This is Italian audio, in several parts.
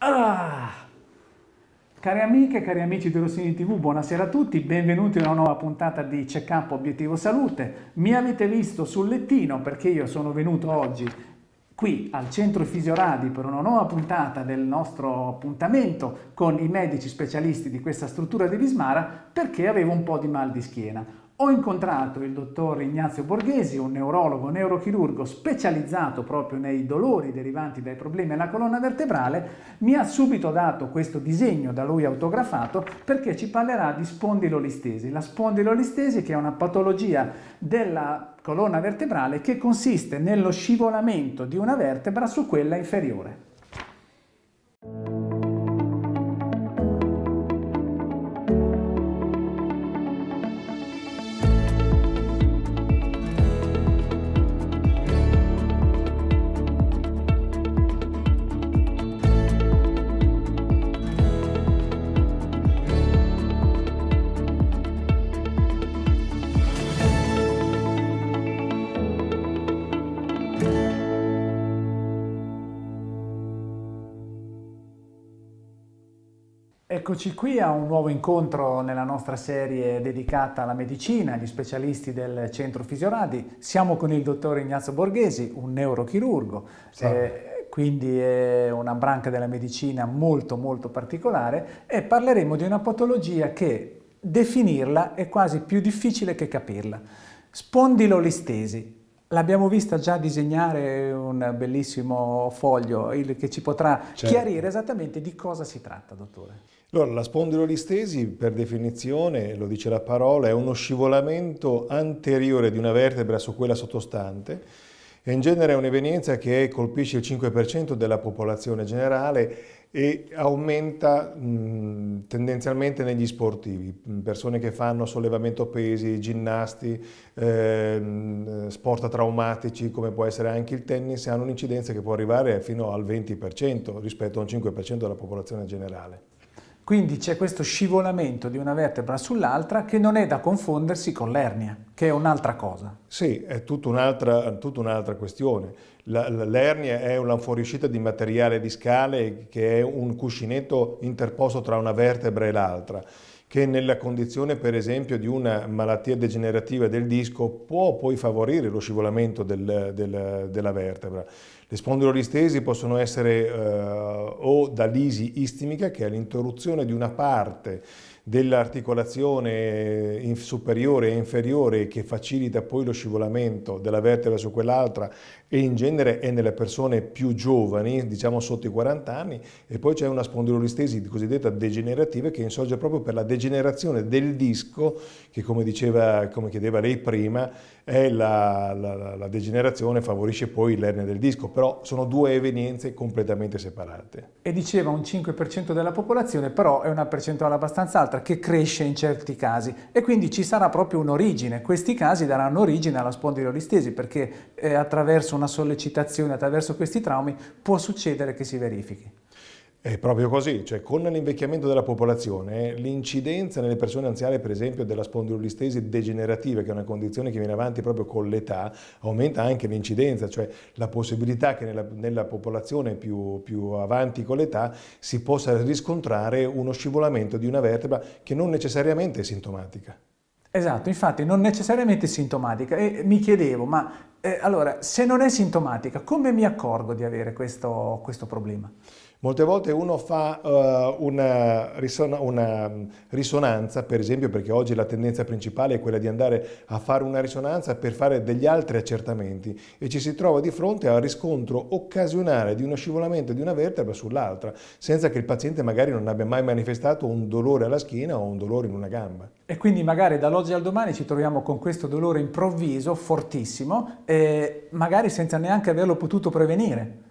Ah! Cari amiche, cari amici di Rossini TV, buonasera a tutti, benvenuti a una nuova puntata di Check Up Obiettivo Salute. Mi avete visto sul lettino perché io sono venuto oggi qui al Centro Fisioradi per una nuova puntata del nostro appuntamento con i medici specialisti di questa struttura di Vismara perché avevo un po' di mal di schiena. Ho incontrato il dottor Ignazio Borghesi, un neurologo, neurochirurgo specializzato proprio nei dolori derivanti dai problemi alla colonna vertebrale, mi ha subito dato questo disegno da lui autografato perché ci parlerà di spondilolistesi. La spondilolistesi che è una patologia della colonna vertebrale che consiste nello scivolamento di una vertebra su quella inferiore. Eccoci qui a un nuovo incontro nella nostra serie dedicata alla medicina, agli specialisti del centro Fisioradi. Siamo con il dottor Ignazio Borghesi, un neurochirurgo, eh, quindi è una branca della medicina molto molto particolare e parleremo di una patologia che definirla è quasi più difficile che capirla. Spondilolistesi, L'abbiamo vista già disegnare un bellissimo foglio che ci potrà certo. chiarire esattamente di cosa si tratta, dottore. Allora, la spondilolistesi, per definizione, lo dice la parola, è uno scivolamento anteriore di una vertebra su quella sottostante e in genere è un'evenienza che colpisce il 5% della popolazione generale e aumenta mh, tendenzialmente negli sportivi, persone che fanno sollevamento pesi, ginnasti, eh, sport traumatici come può essere anche il tennis, hanno un'incidenza che può arrivare fino al 20% rispetto a un 5% della popolazione generale. Quindi c'è questo scivolamento di una vertebra sull'altra che non è da confondersi con l'ernia, che è un'altra cosa. Sì, è tutta un'altra, tutta un'altra questione. La, la, l'ernia è una fuoriuscita di materiale discale che è un cuscinetto interposto tra una vertebra e l'altra che nella condizione per esempio di una malattia degenerativa del disco può poi favorire lo scivolamento del, del, della vertebra. Le spondilolistesi possono essere eh, o da lisi istimica, che è l'interruzione di una parte dell'articolazione eh, superiore e inferiore che facilita poi lo scivolamento della vertebra su quell'altra e in genere è nelle persone più giovani, diciamo sotto i 40 anni, e poi c'è una spondilolistesi cosiddetta degenerativa che insorge proprio per la degenerazione del disco che come, diceva, come chiedeva lei prima, la, la, la degenerazione favorisce poi l'erne del disco, però sono due evenienze completamente separate. E diceva un 5% della popolazione, però è una percentuale abbastanza alta squadra che cresce in certi casi e quindi ci sarà proprio un'origine. Questi casi daranno origine alla spondilolistesi perché eh, attraverso una sollecitazione, attraverso questi traumi può succedere che si verifichi. È proprio così, cioè con l'invecchiamento della popolazione l'incidenza nelle persone anziane per esempio della spondilolistesi degenerativa che è una condizione che viene avanti proprio con l'età aumenta anche l'incidenza, cioè la possibilità che nella, nella popolazione più, più, avanti con l'età si possa riscontrare uno scivolamento di una vertebra che non necessariamente è sintomatica. Esatto, infatti non necessariamente è sintomatica e mi chiedevo ma eh, allora se non è sintomatica come mi accorgo di avere questo, questo problema? Molte volte uno fa uh, una, rison- una, mm, risonanza, per esempio, perché oggi la tendenza principale è quella di andare a fare una risonanza per fare degli altri accertamenti e ci si trova di fronte al riscontro occasionale di uno scivolamento di una vertebra sull'altra, senza che il paziente magari non abbia mai manifestato un dolore alla schiena o un dolore in una gamba. E quindi magari dall'oggi al domani ci troviamo con questo dolore improvviso, fortissimo, eh, magari senza neanche averlo potuto prevenire.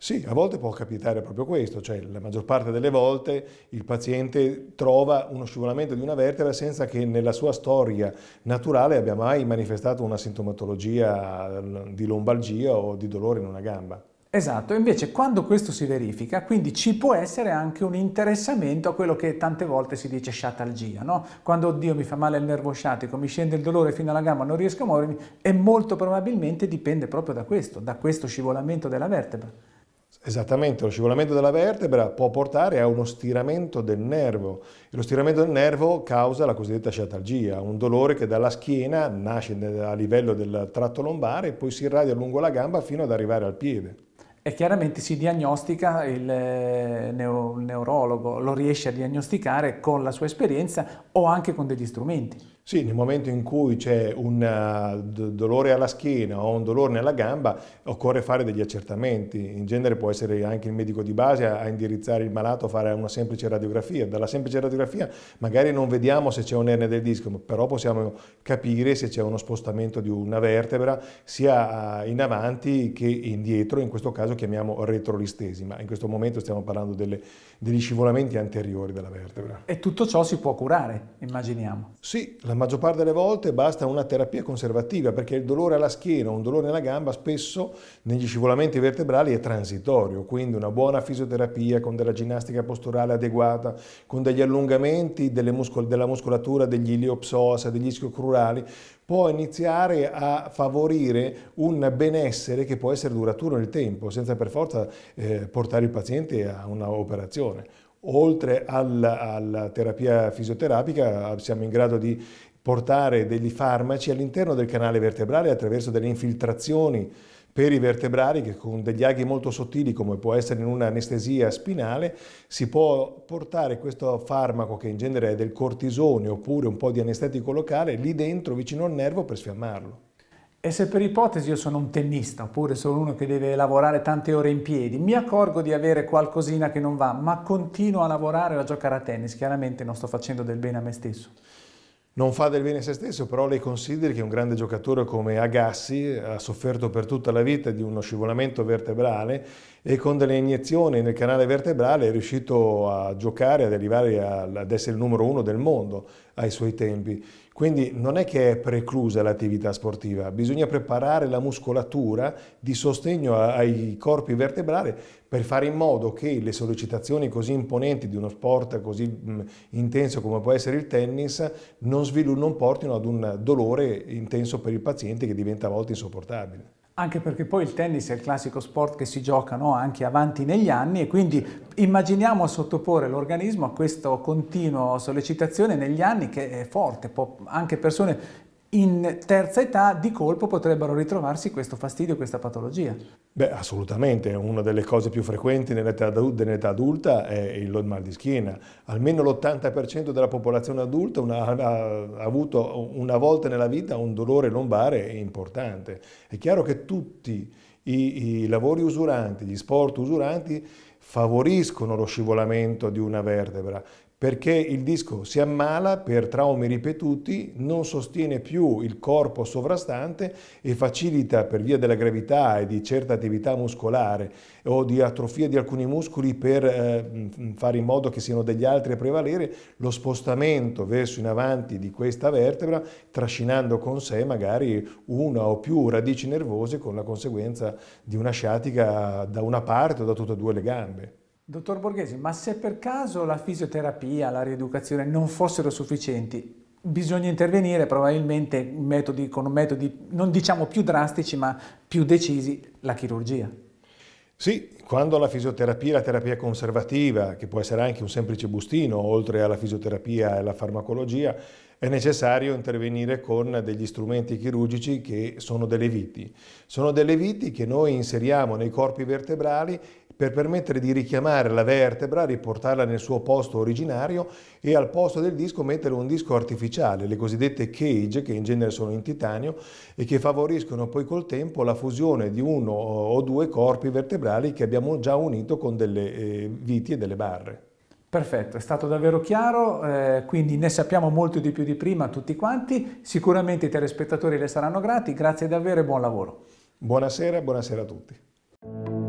Sì, a volte può capitare proprio questo, cioè la maggior parte delle volte il paziente trova uno scivolamento di una vertebra senza che nella sua storia naturale abbia mai manifestato una sintomatologia mm, di lombalgia o di dolore in una gamba. Esatto, invece quando questo si verifica, quindi ci può essere anche un interessamento a quello che tante volte si dice sciatalgia, no? Quando, oddio, mi fa male il nervo sciatico, mi scende il dolore fino alla gamba, non riesco a muovermi, e molto probabilmente dipende proprio da questo, da questo scivolamento della vertebra. Esattamente, lo scivolamento della vertebra può portare a uno stiramento del nervo e lo stiramento del nervo causa la cosiddetta sciatalgia, un dolore che dalla schiena nasce a livello del tratto lombare e poi si irradia lungo la gamba fino ad arrivare al piede. E chiaramente si diagnostica, il eh, neurologo lo riesce a diagnosticare con la sua esperienza o anche con degli strumenti. Sì, nel momento in cui c'è un eh, dolore alla schiena o un dolore nella gamba, occorre fare degli accertamenti. In genere può essere anche il medico di base a indirizzare il malato a fare una semplice radiografia. Dalla semplice radiografia magari non vediamo se c'è un'ernia del disco, però possiamo capire se c'è uno spostamento di una vertebra sia eh, in avanti che indietro, in questo caso chiamiamo retrolistesima. In questo momento stiamo parlando delle, degli scivolamenti anteriori della vertebra. E tutto ciò si può curare, immaginiamo. Sì, la maggior parte delle volte basta una terapia conservativa perché il dolore alla schiena o un dolore alla gamba spesso negli scivolamenti vertebrali è transitorio, quindi una buona fisioterapia con della ginnastica posturale adeguata, con degli allungamenti muscol della muscolatura degli iliopsoas, degli ischiocrurali, può iniziare a favorire un benessere che può essere duraturo nel tempo, senza per forza eh, portare il paziente a un'operazione oltre alla, alla, terapia fisioterapica siamo in grado di portare degli farmaci all'interno del canale vertebrale attraverso delle infiltrazioni per i vertebrali che con degli aghi molto sottili come può essere in un'anestesia spinale si può portare questo farmaco che in genere è del cortisone oppure un po' di anestetico locale lì dentro vicino al nervo per sfiammarlo. E se per ipotesi io sono un tennista oppure sono uno che deve lavorare tante ore in piedi, mi accorgo di avere qualcosina che non va, ma continuo a lavorare o a giocare a tennis, chiaramente non sto facendo del bene a me stesso non fa del bene a se stesso, però lei consideri che un grande giocatore come Agassi ha sofferto per tutta la vita di uno scivolamento vertebrale e con delle iniezioni nel canale vertebrale è riuscito a giocare, ad arrivare ad essere il numero uno del mondo ai suoi tempi. Quindi non è che è preclusa l'attività sportiva, bisogna preparare la muscolatura di sostegno ai corpi vertebrali per fare in modo che le sollecitazioni così imponenti di uno sport così intenso come può essere il tennis non, non portino ad un dolore intenso per il paziente che diventa a volte insopportabile. Anche perché poi il tennis è il classico sport che si gioca no? anche avanti negli anni e quindi immaginiamo sottoporre l'organismo a questa continua sollecitazione negli anni che è forte, può, anche persone in terza età di colpo potrebbero ritrovarsi questo fastidio, questa patologia. Beh, assolutamente, una delle cose più frequenti nell'età nell adulta è il mal di schiena. Almeno l'80% della popolazione adulta una, ha, avuto una volta nella vita un dolore lombare importante. È chiaro che tutti i, i lavori usuranti, gli sport usuranti, favoriscono lo scivolamento di una vertebra perché il disco si ammala per traumi ripetuti, non sostiene più il corpo sovrastante e facilita per via della gravità e di certa attività muscolare o di atrofia di alcuni muscoli per eh, fare in modo che siano degli altri a prevalere lo spostamento verso in avanti di questa vertebra trascinando con sé magari una o più radici nervose con la conseguenza di una sciatica da una parte o da tutte e due le gambe. Dottor Borghese, ma se per caso la fisioterapia, la rieducazione non fossero sufficienti, bisogna intervenire probabilmente metodi, con metodi non diciamo più drastici ma più decisi, la chirurgia. Sì, quando la fisioterapia, la terapia conservativa, che può essere anche un semplice bustino, oltre alla fisioterapia e alla farmacologia, è necessario intervenire con degli strumenti chirurgici che sono delle viti. Sono delle viti che noi inseriamo nei corpi vertebrali per permettere di richiamare la vertebra, riportarla nel suo posto originario e al posto del disco mettere un disco artificiale, le cosiddette cage, che in genere sono in titanio e che favoriscono poi col tempo la fusione di uno eh, o due corpi vertebrali che abbiamo già unito con delle eh, viti e delle barre. Perfetto, è stato davvero chiaro, eh, quindi ne sappiamo molto di più di prima tutti quanti, sicuramente i telespettatori le saranno grati, grazie davvero e buon lavoro. Buonasera, buonasera a tutti.